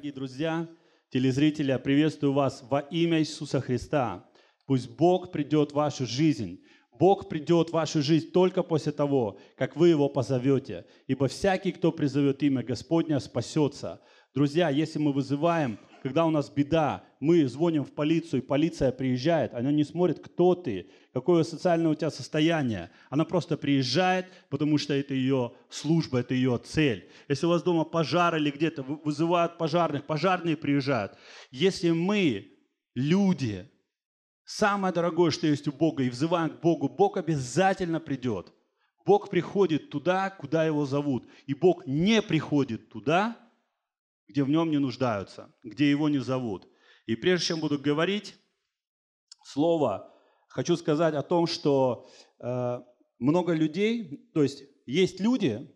дорогие друзья, телезрители, я приветствую вас во имя Иисуса Христа. Пусть Бог придет в вашу жизнь. Бог придет в вашу жизнь только после того, как вы Его позовете. Ибо всякий, кто призовет имя Господня, спасется. Друзья, если мы вызываем, когда у нас беда, мы звоним в полицию, и полиция приезжает, она не смотрит, кто ты, какое социальное у тебя состояние. Она просто приезжает, потому что это ее служба, это ее цель. Если у вас дома пожар или где-то вызывают пожарных, пожарные приезжают. Если мы, люди, самое дорогое, что есть у Бога, и взываем к Богу, Бог обязательно придет. Бог приходит туда, куда его зовут. И Бог не приходит туда, где в нем не нуждаются, где его не зовут. И прежде чем буду говорить слово, хочу сказать о том, что э, много людей, то есть есть люди,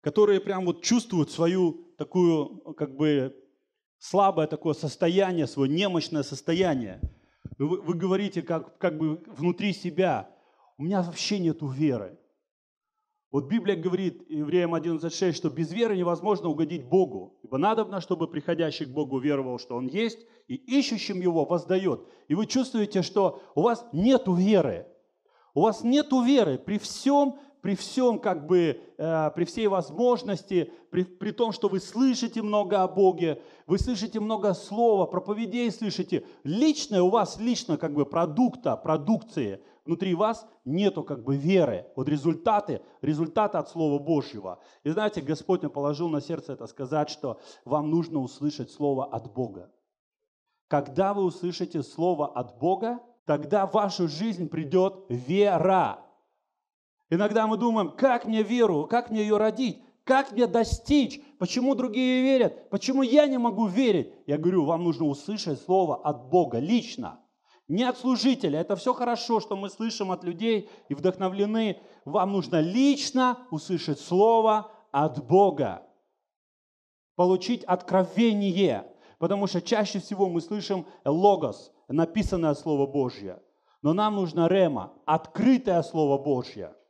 которые прям вот чувствуют свою такую, как бы, слабое такое состояние, свое немощное состояние. Вы, вы говорите как, как бы внутри себя, у меня вообще нету веры. Вот Библия говорит, евреям 11.6, что без веры невозможно угодить Богу, ибо надобно, чтобы приходящий к Богу веровал, что Он есть, и ищущим Его воздает. И вы чувствуете, что у вас нет веры. У вас нет веры при всем, при всем, как бы, э, при всей возможности, при, при том, что вы слышите много о Боге, вы слышите много слова, проповедей слышите, личное у вас лично, как бы, продукта, продукции внутри вас нету, как бы, веры. Вот результаты, результаты от Слова Божьего. И знаете, Господь мне положил на сердце это сказать, что вам нужно услышать Слово от Бога. Когда вы услышите Слово от Бога, тогда в вашу жизнь придет вера. Иногда мы думаем, как мне веру, как мне ее родить, как мне достичь, почему другие верят, почему я не могу верить. Я говорю, вам нужно услышать слово от Бога лично, не от служителя. Это все хорошо, что мы слышим от людей и вдохновлены. Вам нужно лично услышать слово от Бога, получить откровение, потому что чаще всего мы слышим логос, написанное Слово Божье. Но нам нужно рема, открытое Слово Божье –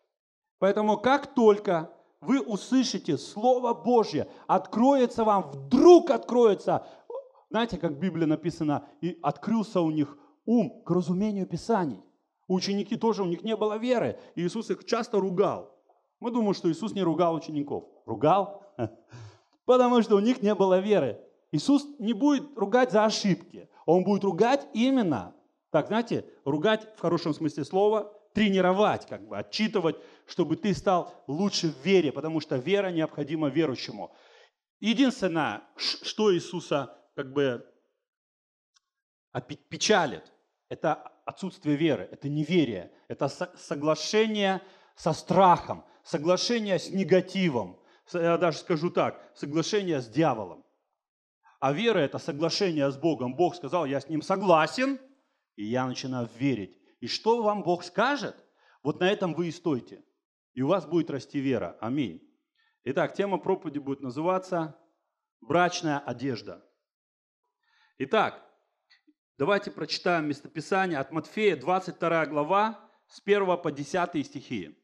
Поэтому как только вы услышите Слово Божье, откроется вам, вдруг откроется, знаете, как в Библии написано, и открылся у них ум к разумению Писаний. У ученики тоже, у них не было веры. И Иисус их часто ругал. Мы думаем, что Иисус не ругал учеников. Ругал? Потому что у них не было веры. Иисус не будет ругать за ошибки. Он будет ругать именно, так знаете, ругать в хорошем смысле слова, тренировать, как бы отчитывать, чтобы ты стал лучше в вере, потому что вера необходима верующему. Единственное, что Иисуса как бы печалит, это отсутствие веры, это неверие, это соглашение со страхом, соглашение с негативом, я даже скажу так, соглашение с дьяволом. А вера – это соглашение с Богом. Бог сказал, я с ним согласен, и я начинаю верить и что вам Бог скажет, вот на этом вы и стойте. И у вас будет расти вера. Аминь. Итак, тема проповеди будет называться «Брачная одежда». Итак, давайте прочитаем местописание от Матфея, 22 глава, с 1 по 10 стихи.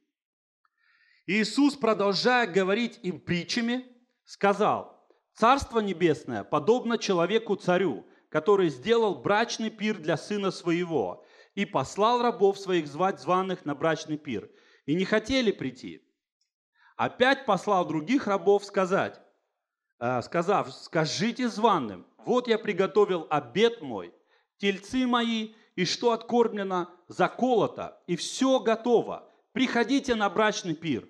Иисус, продолжая говорить им притчами, сказал, «Царство небесное подобно человеку-царю, который сделал брачный пир для сына своего, и послал рабов своих звать званых на брачный пир, и не хотели прийти. Опять послал других рабов сказать, э, сказав, скажите званым, вот я приготовил обед мой, тельцы мои, и что откормлено, заколото, и все готово, приходите на брачный пир.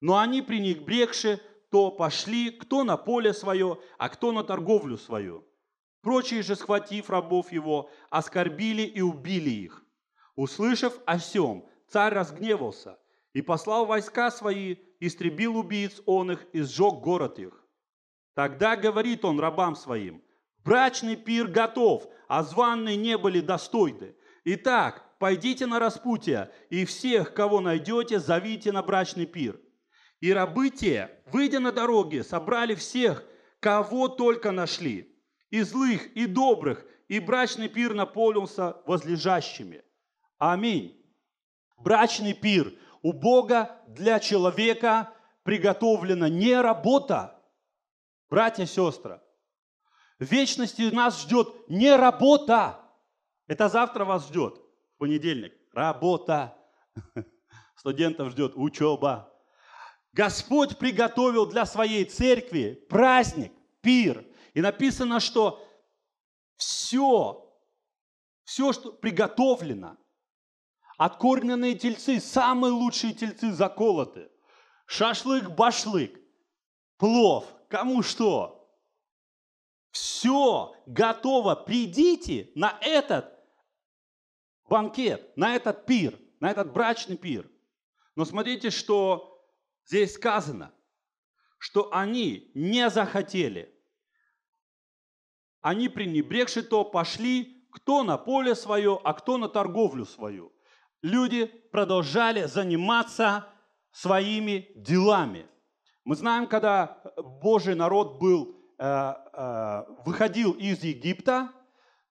Но они, пренебрегши, то пошли, кто на поле свое, а кто на торговлю свою. Прочие же, схватив рабов его, оскорбили и убили их. Услышав о сем, царь разгневался и послал войска свои, истребил убийц он их и сжег город их. Тогда говорит он рабам своим, «Брачный пир готов, а званные не были достойны. Итак, пойдите на распутье, и всех, кого найдете, зовите на брачный пир». И рабы те, выйдя на дороге, собрали всех, кого только нашли – и злых, и добрых, и брачный пир наполнился возлежащими. Аминь. Брачный пир у Бога для человека приготовлена не работа, братья и сестры. В вечности нас ждет не работа. Это завтра вас ждет, в понедельник. Работа. Студентов ждет учеба. Господь приготовил для своей церкви праздник, пир – и написано, что все, все, что приготовлено, откормленные тельцы, самые лучшие тельцы заколоты, шашлык-башлык, плов, кому что – все готово, придите на этот банкет, на этот пир, на этот брачный пир. Но смотрите, что здесь сказано, что они не захотели. Они, пренебрегши то, пошли кто на поле свое, а кто на торговлю свою. Люди продолжали заниматься своими делами. Мы знаем, когда э, Божий народ был, э, э, выходил из Египта,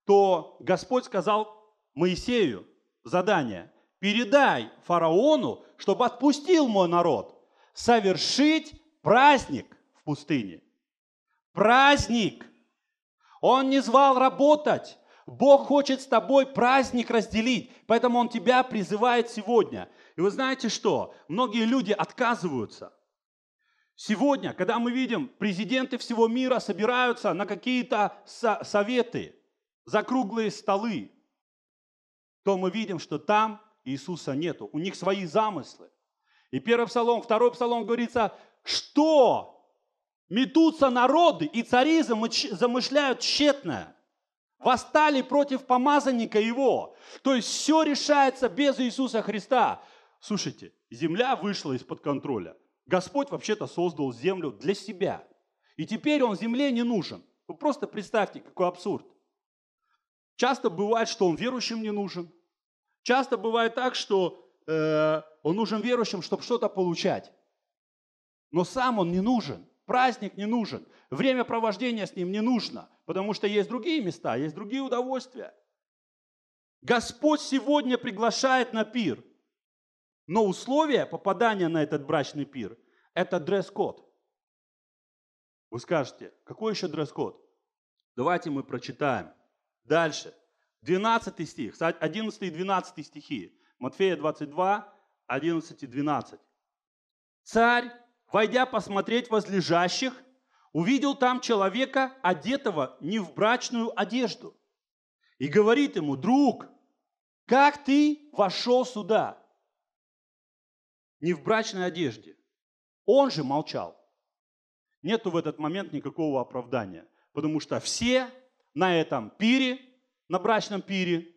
то Господь сказал Моисею задание, передай фараону, чтобы отпустил мой народ, совершить праздник в пустыне. Праздник он не звал работать. Бог хочет с тобой праздник разделить, поэтому Он тебя призывает сегодня. И вы знаете что? Многие люди отказываются. Сегодня, когда мы видим, президенты всего мира собираются на какие-то со- советы, за круглые столы, то мы видим, что там Иисуса нету. У них свои замыслы. И первый псалом, второй псалом говорится, что Метутся народы, и цари замышляют тщетное. Восстали против помазанника его. То есть все решается без Иисуса Христа. Слушайте, земля вышла из-под контроля. Господь вообще-то создал землю для себя. И теперь он земле не нужен. Вы просто представьте, какой абсурд. Часто бывает, что он верующим не нужен. Часто бывает так, что э, он нужен верующим, чтобы что-то получать. Но сам он не нужен. Праздник не нужен. Время провождения с ним не нужно, потому что есть другие места, есть другие удовольствия. Господь сегодня приглашает на пир. Но условие попадания на этот брачный пир – это дресс-код. Вы скажете, какой еще дресс-код? Давайте мы прочитаем. Дальше. 12 стих, 11 и 12 стихи. Матфея 22, 11 и 12. Царь Войдя посмотреть возлежащих, увидел там человека, одетого не в брачную одежду. И говорит ему, друг, как ты вошел сюда? Не в брачной одежде. Он же молчал. Нету в этот момент никакого оправдания, потому что все на этом пире, на брачном пире,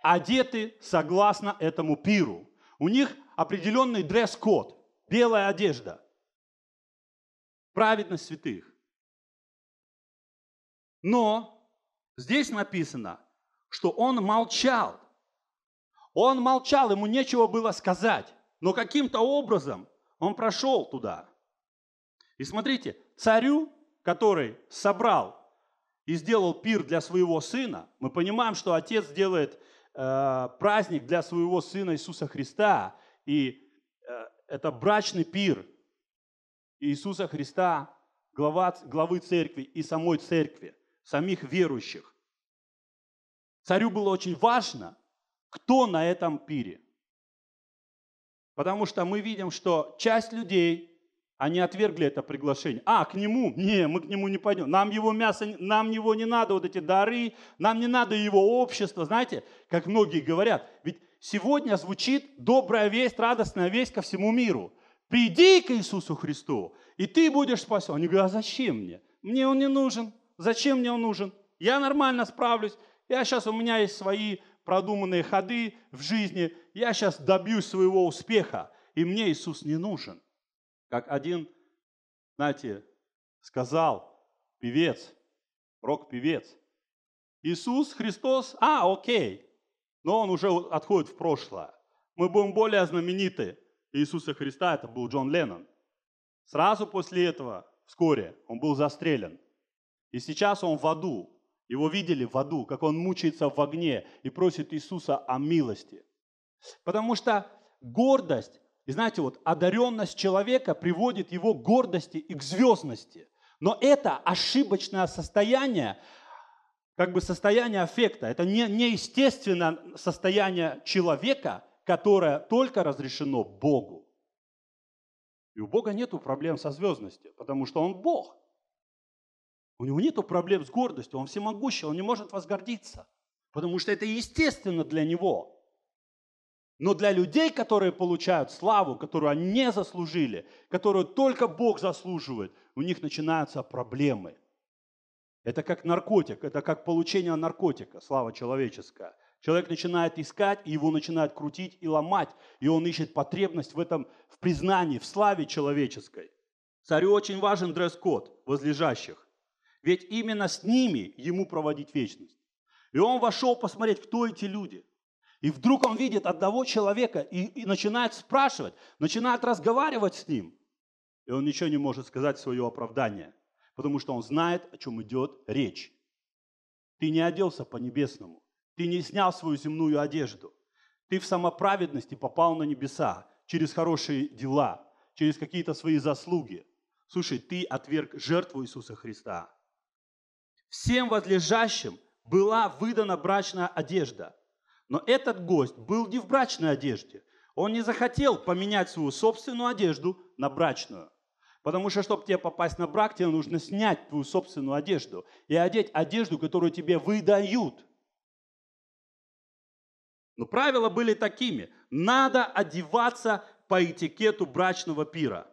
одеты согласно этому пиру. У них определенный дресс-код, белая одежда – праведность святых. Но здесь написано, что он молчал. Он молчал, ему нечего было сказать, но каким-то образом он прошел туда. И смотрите, царю, который собрал и сделал пир для своего сына, мы понимаем, что отец делает э, праздник для своего сына Иисуса Христа, и э, это брачный пир – Иисуса Христа, глава, главы церкви и самой церкви, самих верующих. Царю было очень важно, кто на этом пире. Потому что мы видим, что часть людей, они отвергли это приглашение. А, к нему? Не, мы к нему не пойдем. Нам его мясо, нам его не надо, вот эти дары, нам не надо его общество. Знаете, как многие говорят, ведь сегодня звучит добрая весть, радостная весть ко всему миру – Приди к Иисусу Христу, и ты будешь спасен. Они говорят, а зачем мне? Мне он не нужен. Зачем мне он нужен? Я нормально справлюсь. Я сейчас, у меня есть свои продуманные ходы в жизни. Я сейчас добьюсь своего успеха, и мне Иисус не нужен. Как один, знаете, сказал певец, рок-певец, Иисус Христос, а, окей, но он уже отходит в прошлое. Мы будем более знамениты, Иисуса Христа, это был Джон Леннон. Сразу после этого, вскоре, он был застрелен. И сейчас он в аду. Его видели в аду, как он мучается в огне и просит Иисуса о милости. Потому что гордость, и знаете, вот одаренность человека приводит его к гордости и к звездности. Но это ошибочное состояние, как бы состояние аффекта. Это не, неестественное состояние человека, которое только разрешено Богу. И у Бога нет проблем со звездностью, потому что Он Бог. У него нет проблем с гордостью, он всемогущий, он не может возгордиться, потому что это естественно для него. Но для людей, которые получают славу, которую они не заслужили, которую только Бог заслуживает, у них начинаются проблемы. Это как наркотик, это как получение наркотика, слава человеческая – Человек начинает искать, и его начинает крутить и ломать, и он ищет потребность в этом, в признании, в славе человеческой. Царю очень важен дресс-код возлежащих, ведь именно с ними ему проводить вечность. И он вошел посмотреть, кто эти люди. И вдруг он видит одного человека и, и начинает спрашивать, начинает разговаривать с ним. И он ничего не может сказать свое оправдание, потому что он знает, о чем идет речь. Ты не оделся по-небесному. Ты не снял свою земную одежду. Ты в самоправедности попал на небеса через хорошие дела, через какие-то свои заслуги. Слушай, ты отверг жертву Иисуса Христа. Всем возлежащим была выдана брачная одежда. Но этот гость был не в брачной одежде. Он не захотел поменять свою собственную одежду на брачную. Потому что, чтобы тебе попасть на брак, тебе нужно снять твою собственную одежду и одеть одежду, которую тебе выдают. Но правила были такими. Надо одеваться по этикету брачного пира.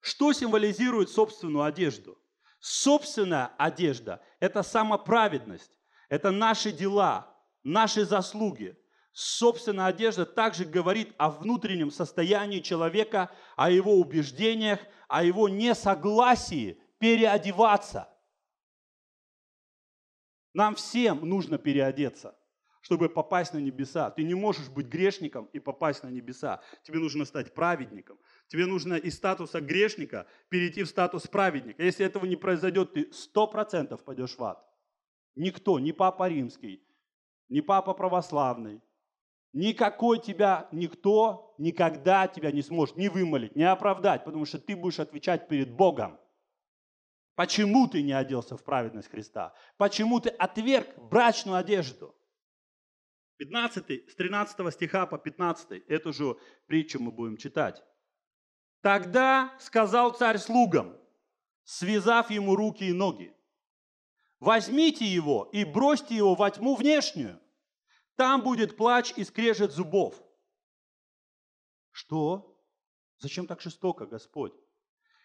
Что символизирует собственную одежду? Собственная одежда – это самоправедность, это наши дела, наши заслуги. Собственная одежда также говорит о внутреннем состоянии человека, о его убеждениях, о его несогласии переодеваться. Нам всем нужно переодеться – чтобы попасть на небеса. Ты не можешь быть грешником и попасть на небеса. Тебе нужно стать праведником. Тебе нужно из статуса грешника перейти в статус праведника. Если этого не произойдет, ты сто процентов пойдешь в ад. Никто, ни Папа Римский, ни Папа Православный, никакой тебя никто никогда тебя не сможет не вымолить, не оправдать, потому что ты будешь отвечать перед Богом. Почему ты не оделся в праведность Христа? Почему ты отверг брачную одежду? 15, с 13 стиха по 15, эту же притчу мы будем читать. «Тогда сказал царь слугам, связав ему руки и ноги, возьмите его и бросьте его во тьму внешнюю, там будет плач и скрежет зубов». Что? Зачем так жестоко, Господь?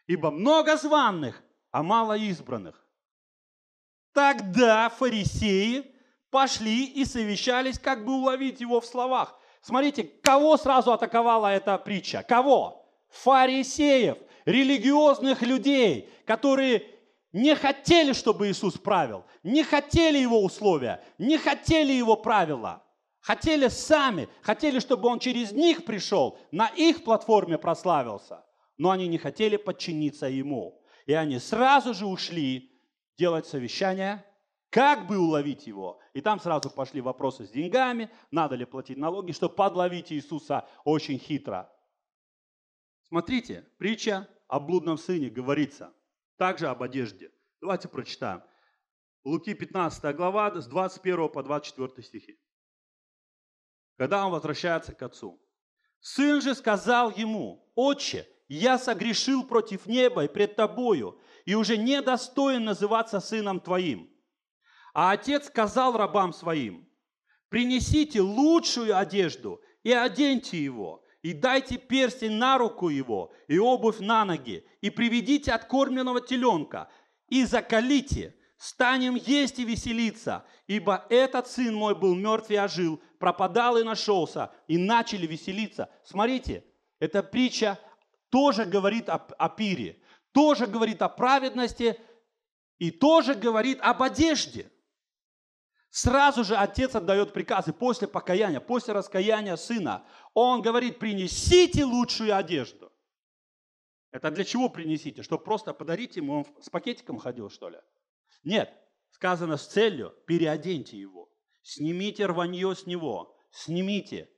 «Ибо много званных, а мало избранных». Тогда фарисеи пошли и совещались, как бы уловить его в словах. Смотрите, кого сразу атаковала эта притча? Кого? Фарисеев, религиозных людей, которые не хотели, чтобы Иисус правил, не хотели его условия, не хотели его правила. Хотели сами, хотели, чтобы он через них пришел, на их платформе прославился. Но они не хотели подчиниться ему. И они сразу же ушли делать совещание как бы уловить его? И там сразу пошли вопросы с деньгами, надо ли платить налоги, чтобы подловить Иисуса очень хитро. Смотрите, притча о блудном сыне говорится, также об одежде. Давайте прочитаем. Луки 15 глава, с 21 по 24 стихи. Когда он возвращается к отцу. Сын же сказал ему, «Отче, я согрешил против неба и пред тобою, и уже не достоин называться сыном твоим. А отец сказал рабам своим, принесите лучшую одежду и оденьте его, и дайте перстень на руку его, и обувь на ноги, и приведите откормленного теленка, и закалите, станем есть и веселиться, ибо этот сын мой был мертв и ожил, пропадал и нашелся, и начали веселиться». Смотрите, эта притча тоже говорит о, о пире, тоже говорит о праведности и тоже говорит об одежде – Сразу же отец отдает приказы после покаяния, после раскаяния сына. Он говорит, принесите лучшую одежду. Это для чего принесите? Чтобы просто подарить ему, он с пакетиком ходил, что ли? Нет, сказано с целью, переоденьте его. Снимите рванье с него, снимите.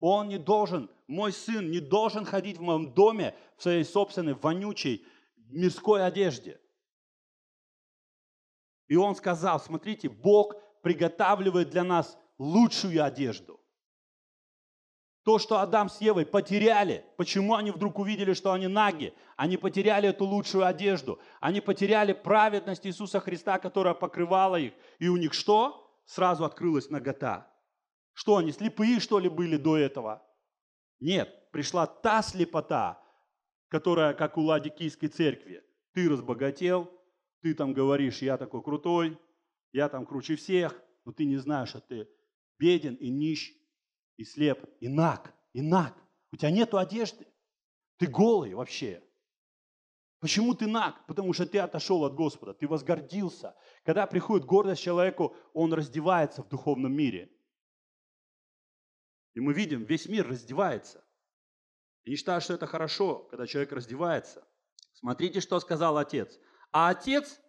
Он не должен, мой сын не должен ходить в моем доме в своей собственной вонючей мирской одежде. И он сказал, смотрите, Бог приготавливает для нас лучшую одежду. То, что Адам с Евой потеряли, почему они вдруг увидели, что они наги, они потеряли эту лучшую одежду, они потеряли праведность Иисуса Христа, которая покрывала их, и у них что? Сразу открылась нагота. Что они, слепые что ли были до этого? Нет, пришла та слепота, которая, как у Ладикийской церкви, ты разбогател, ты там говоришь, я такой крутой, я там круче всех, но ты не знаешь, что ты беден и нищ, и слеп, и наг, и наг. У тебя нету одежды, ты голый вообще. Почему ты наг? Потому что ты отошел от Господа, ты возгордился. Когда приходит гордость человеку, он раздевается в духовном мире. И мы видим, весь мир раздевается. И не считаю, что это хорошо, когда человек раздевается. Смотрите, что сказал отец. А отец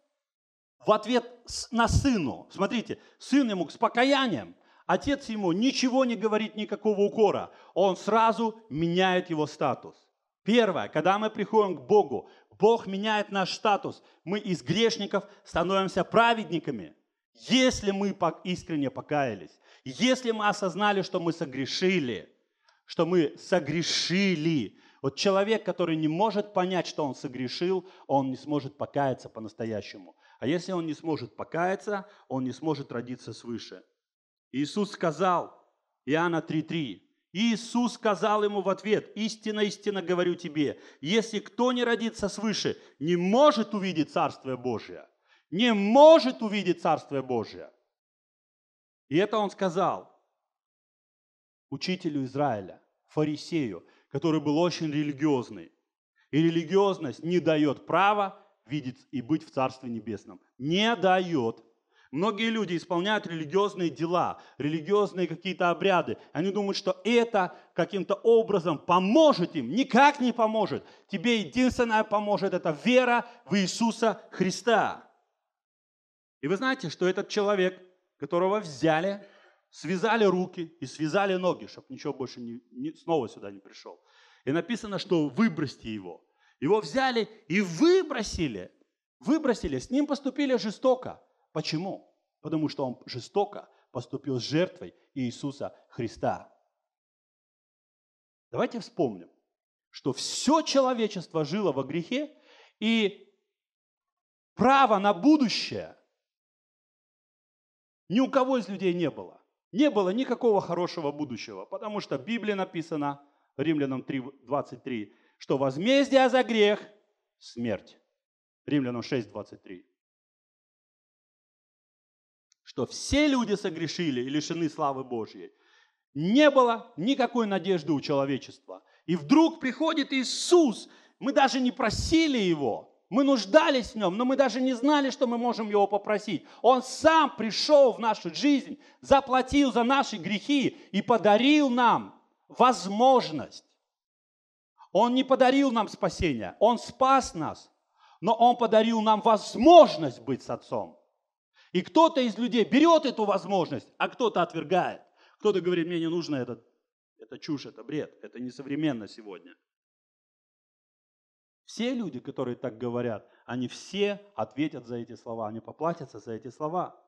в ответ на сыну. Смотрите, сын ему с покаянием, отец ему ничего не говорит, никакого укора. Он сразу меняет его статус. Первое, когда мы приходим к Богу, Бог меняет наш статус. Мы из грешников становимся праведниками, если мы искренне покаялись, если мы осознали, что мы согрешили, что мы согрешили. Вот человек, который не может понять, что он согрешил, он не сможет покаяться по-настоящему. А если он не сможет покаяться, он не сможет родиться свыше. Иисус сказал, Иоанна 3.3, Иисус сказал ему в ответ, «Истина, истина говорю тебе, если кто не родится свыше, не может увидеть Царствие Божие, не может увидеть Царствие Божие». И это он сказал учителю Израиля, фарисею, который был очень религиозный. И религиозность не дает права видеть и быть в Царстве Небесном. Не дает. Многие люди исполняют религиозные дела, религиозные какие-то обряды. Они думают, что это каким-то образом поможет им. Никак не поможет. Тебе единственное поможет – это вера в Иисуса Христа. И вы знаете, что этот человек, которого взяли, связали руки и связали ноги, чтобы ничего больше не, не, снова сюда не пришел. И написано, что выбросьте его – его взяли и выбросили. Выбросили. С ним поступили жестоко. Почему? Потому что он жестоко поступил с жертвой Иисуса Христа. Давайте вспомним, что все человечество жило во грехе, и право на будущее ни у кого из людей не было. Не было никакого хорошего будущего, потому что в Библии написано, Римлянам 3, 23, что возмездие за грех – смерть. Римлянам 6:23. Что все люди согрешили и лишены славы Божьей. Не было никакой надежды у человечества. И вдруг приходит Иисус. Мы даже не просили Его. Мы нуждались в Нем, но мы даже не знали, что мы можем Его попросить. Он сам пришел в нашу жизнь, заплатил за наши грехи и подарил нам возможность он не подарил нам спасение, Он спас нас, но Он подарил нам возможность быть с Отцом. И кто-то из людей берет эту возможность, а кто-то отвергает. Кто-то говорит, мне не нужно это, это чушь, это бред, это несовременно сегодня. Все люди, которые так говорят, они все ответят за эти слова, они поплатятся за эти слова.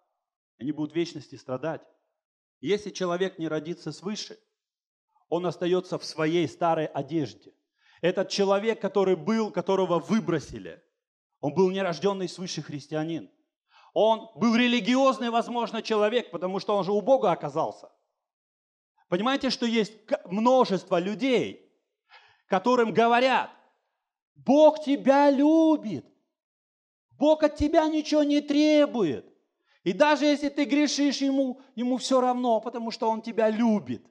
Они будут в вечности страдать. Если человек не родится свыше, он остается в своей старой одежде – этот человек, который был, которого выбросили, он был нерожденный свыше христианин. Он был религиозный, возможно, человек, потому что он же у Бога оказался. Понимаете, что есть множество людей, которым говорят, Бог тебя любит, Бог от тебя ничего не требует. И даже если ты грешишь ему, ему все равно, потому что он тебя любит.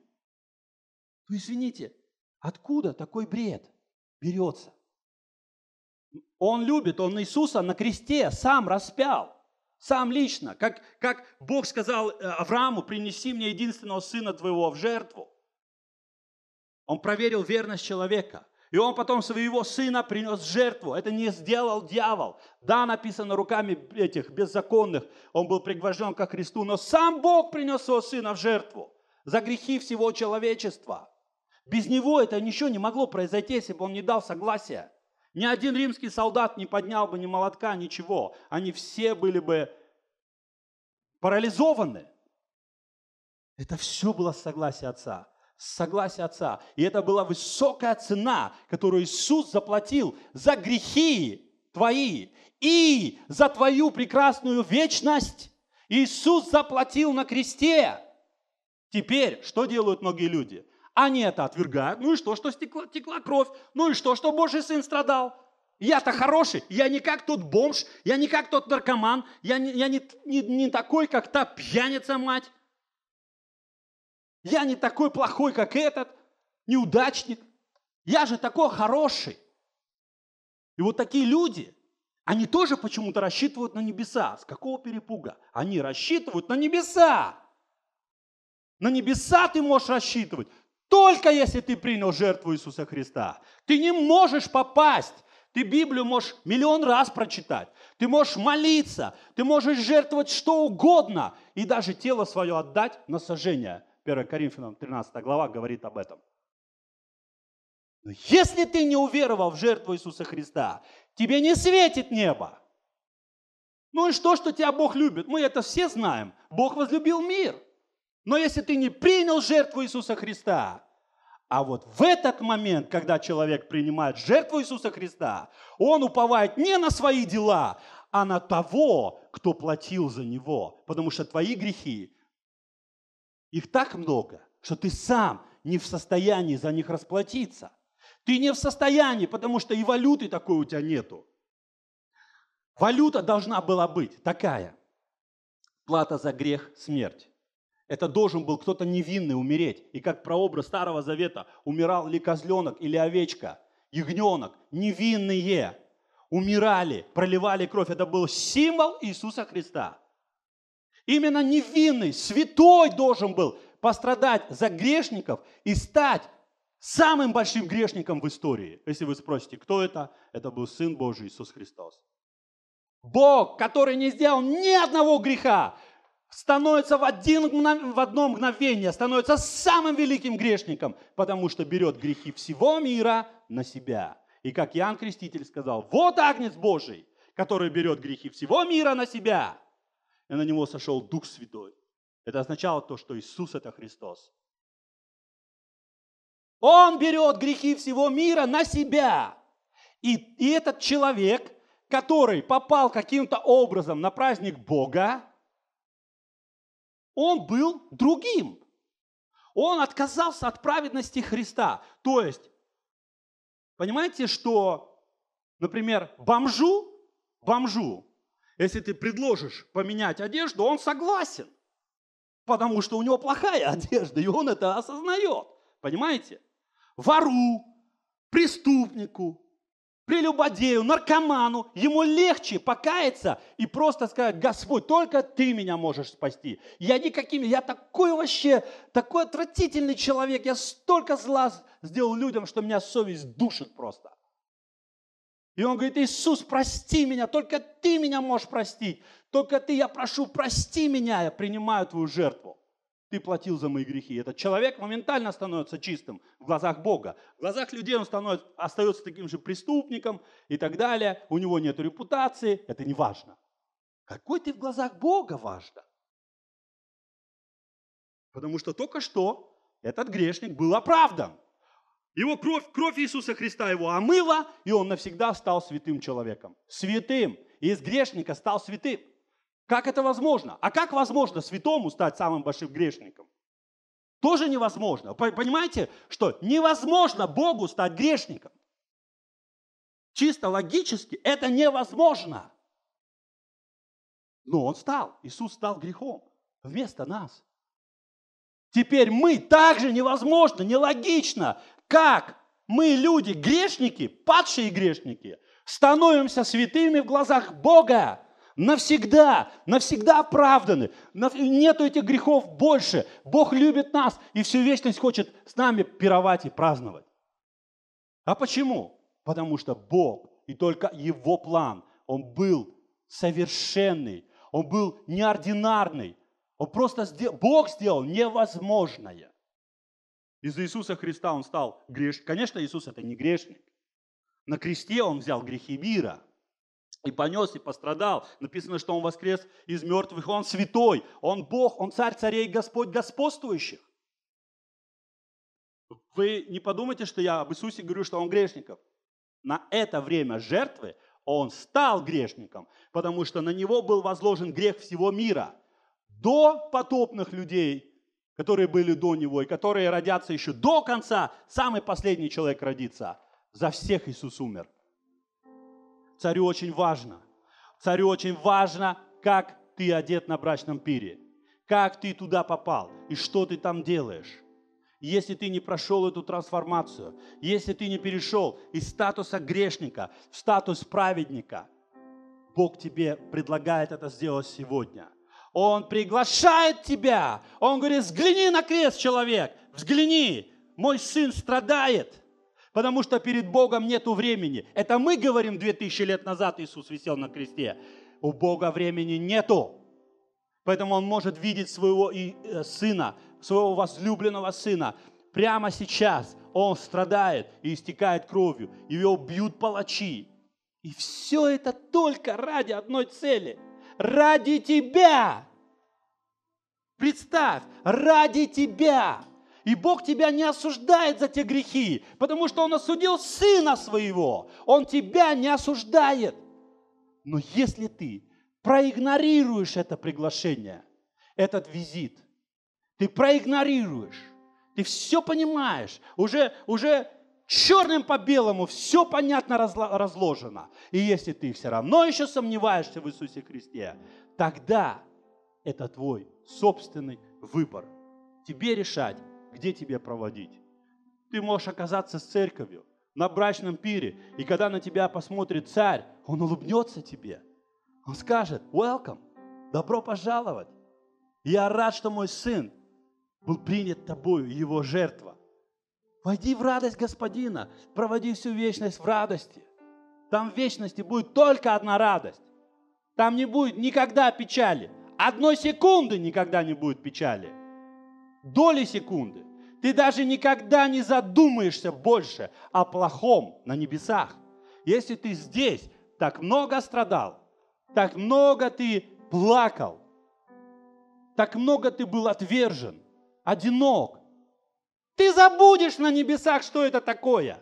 Ну извините, откуда такой бред? берется. Он любит, он Иисуса на кресте сам распял, сам лично, как, как Бог сказал э, Аврааму, принеси мне единственного сына твоего в жертву. Он проверил верность человека. И он потом своего сына принес жертву. Это не сделал дьявол. Да, написано руками этих беззаконных. Он был пригвожден ко Христу, но сам Бог принес своего сына в жертву за грехи всего человечества. Без него это ничего не могло произойти, если бы он не дал согласия. Ни один римский солдат не поднял бы ни молотка, ничего. Они все были бы парализованы. Это все было согласие Отца. согласие Отца. И это была высокая цена, которую Иисус заплатил за грехи твои и за твою прекрасную вечность. Иисус заплатил на кресте. Теперь что делают многие люди? Они это отвергают. Ну и что, что стекла, текла кровь? Ну и что, что Божий Сын страдал? Я-то хороший, я не как тот бомж, я не как тот наркоман, я не, я не, не, не такой, как та пьяница мать. Я не такой плохой, как этот, неудачник. Я же такой хороший. И вот такие люди, они тоже почему-то рассчитывают на небеса. С какого перепуга? Они рассчитывают на небеса. На небеса ты можешь рассчитывать. Только если ты принял жертву Иисуса Христа. Ты не можешь попасть. Ты Библию можешь миллион раз прочитать. Ты можешь молиться. Ты можешь жертвовать что угодно. И даже тело свое отдать на сожжение. 1 Коринфянам 13 глава говорит об этом. Но если ты не уверовал в жертву Иисуса Христа, тебе не светит небо. Ну и что, что тебя Бог любит? Мы это все знаем. Бог возлюбил мир – но если ты не принял жертву Иисуса Христа, а вот в этот момент, когда человек принимает жертву Иисуса Христа, он уповает не на свои дела, а на того, кто платил за него. Потому что твои грехи, их так много, что ты сам не в состоянии за них расплатиться. Ты не в состоянии, потому что и валюты такой у тебя нету. Валюта должна была быть такая. Плата за грех – смерть. Это должен был кто-то невинный умереть. И как прообраз Старого Завета умирал ли козленок или овечка, ягненок, невинные умирали, проливали кровь. Это был символ Иисуса Христа. Именно невинный, святой должен был пострадать за грешников и стать самым большим грешником в истории. Если вы спросите, кто это, это был Сын Божий Иисус Христос. Бог, который не сделал ни одного греха, становится в, один, в одно мгновение, становится самым великим грешником, потому что берет грехи всего мира на себя. И как Иоанн Креститель сказал, вот Агнец Божий, который берет грехи всего мира на себя. И на него сошел Дух Святой. Это означало то, что Иисус – это Христос. Он берет грехи всего мира на себя. И, и этот человек, который попал каким-то образом на праздник Бога, он был другим. Он отказался от праведности Христа. То есть, понимаете, что, например, бомжу, бомжу, если ты предложишь поменять одежду, он согласен, потому что у него плохая одежда, и он это осознает. Понимаете? Вору, преступнику, прелюбодею, наркоману, ему легче покаяться и просто сказать, Господь, только ты меня можешь спасти. Я никаким, я такой вообще, такой отвратительный человек, я столько зла сделал людям, что меня совесть душит просто. И он говорит, Иисус, прости меня, только ты меня можешь простить, только ты, я прошу, прости меня, я принимаю твою жертву ты платил за мои грехи. Этот человек моментально становится чистым в глазах Бога. В глазах людей он становится, остается таким же преступником и так далее. У него нет репутации, это не важно. Какой ты в глазах Бога важно? Потому что только что этот грешник был оправдан. Его кровь, кровь Иисуса Христа его омыла, и он навсегда стал святым человеком. Святым. И из грешника стал святым. Как это возможно? А как возможно святому стать самым большим грешником? Тоже невозможно. Понимаете, что невозможно Богу стать грешником. Чисто логически это невозможно. Но он стал. Иисус стал грехом вместо нас. Теперь мы также невозможно, нелогично, как мы люди грешники, падшие грешники, становимся святыми в глазах Бога навсегда, навсегда оправданы. Нету этих грехов больше. Бог любит нас и всю вечность хочет с нами пировать и праздновать. А почему? Потому что Бог и только Его план, Он был совершенный, Он был неординарный. Он просто сделал, Бог сделал невозможное. Из за Иисуса Христа Он стал грешником. Конечно, Иисус это не грешник. На кресте Он взял грехи мира – и понес, и пострадал. Написано, что Он воскрес из мертвых, Он святой, Он Бог, Он Царь царей, Господь господствующих. Вы не подумайте, что я об Иисусе говорю, что Он грешников. На это время жертвы Он стал грешником, потому что на Него был возложен грех всего мира. До потопных людей, которые были до Него и которые родятся еще до конца, самый последний человек родится. За всех Иисус умер – Царю очень важно. Царю очень важно, как ты одет на брачном пире, как ты туда попал и что ты там делаешь. Если ты не прошел эту трансформацию, если ты не перешел из статуса грешника в статус праведника, Бог тебе предлагает это сделать сегодня. Он приглашает тебя. Он говорит, взгляни на крест, человек, взгляни, мой сын страдает – Потому что перед Богом нет времени. Это мы говорим 2000 лет назад Иисус висел на кресте. У Бога времени нету. Поэтому Он может видеть своего э, сына, своего возлюбленного сына. Прямо сейчас Он страдает и истекает кровью. Его бьют палачи. И все это только ради одной цели. Ради тебя. Представь, ради тебя. И Бог тебя не осуждает за те грехи, потому что Он осудил Сына Своего. Он тебя не осуждает. Но если ты проигнорируешь это приглашение, этот визит, ты проигнорируешь, ты все понимаешь, уже, уже черным по белому все понятно разложено. И если ты все равно еще сомневаешься в Иисусе Христе, тогда это твой собственный выбор. Тебе решать, где тебе проводить. Ты можешь оказаться с церковью на брачном пире, и когда на тебя посмотрит царь, он улыбнется тебе. Он скажет, welcome, добро пожаловать. Я рад, что мой сын был принят тобою, его жертва. Войди в радость Господина, проводи всю вечность в радости. Там в вечности будет только одна радость. Там не будет никогда печали. Одной секунды никогда не будет печали доли секунды. Ты даже никогда не задумаешься больше о плохом на небесах. Если ты здесь так много страдал, так много ты плакал, так много ты был отвержен, одинок, ты забудешь на небесах, что это такое.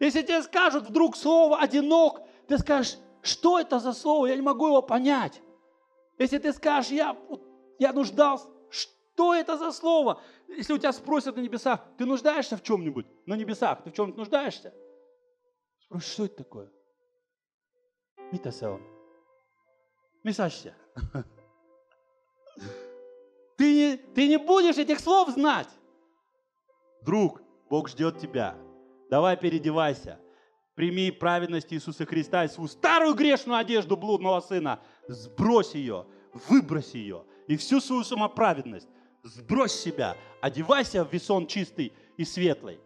Если тебе скажут вдруг слово «одинок», ты скажешь, что это за слово, я не могу его понять. Если ты скажешь, я, я нуждался, что это за слово? Если у тебя спросят на небесах, ты нуждаешься в чем-нибудь? На небесах ты в чем-нибудь нуждаешься? Спросишь, что это такое? Митасеон. Мисашься. Ты не, ты не будешь этих слов знать. Друг, Бог ждет тебя. Давай переодевайся. Прими праведность Иисуса Христа и свою старую грешную одежду блудного сына. Сбрось ее, выбрось ее и всю свою самоправедность сбрось себя, одевайся в весон чистый и светлый,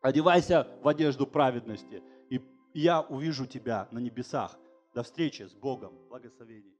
одевайся в одежду праведности, и я увижу тебя на небесах. До встречи с Богом. Благословений.